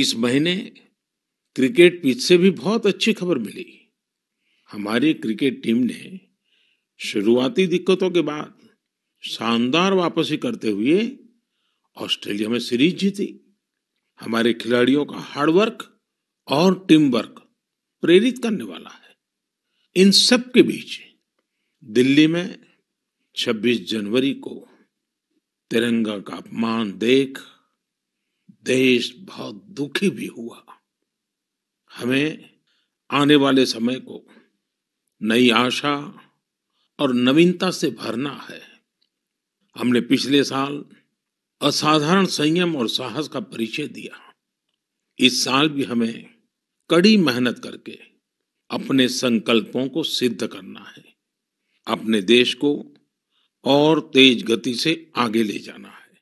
इस महीने cricket pitch से भी बहुत अच्छी खबर मिली हमारी क्रिकेट टीम ने शुरुआती दिक्कतों के बाद शानदार वापसी करते हुए ऑस्ट्रेलिया में सीरीज जीती हमारे खिलाड़ियों का हार्डवर्क और टीम वर्क प्रेरित करने वाला है इन सब के बीच दिल्ली में 26 जनवरी को तिरंगा का अपमान देख देश बहुत दुखी भी हुआ हमें आने वाले समय को नई आशा और नवीनता से भरना है हमने पिछले साल असाधारण संयम और साहस का परिचय दिया इस साल भी हमें कड़ी मेहनत करके अपने संकल्पों को सिद्ध करना है अपने देश को और तेज गति से आगे ले जाना है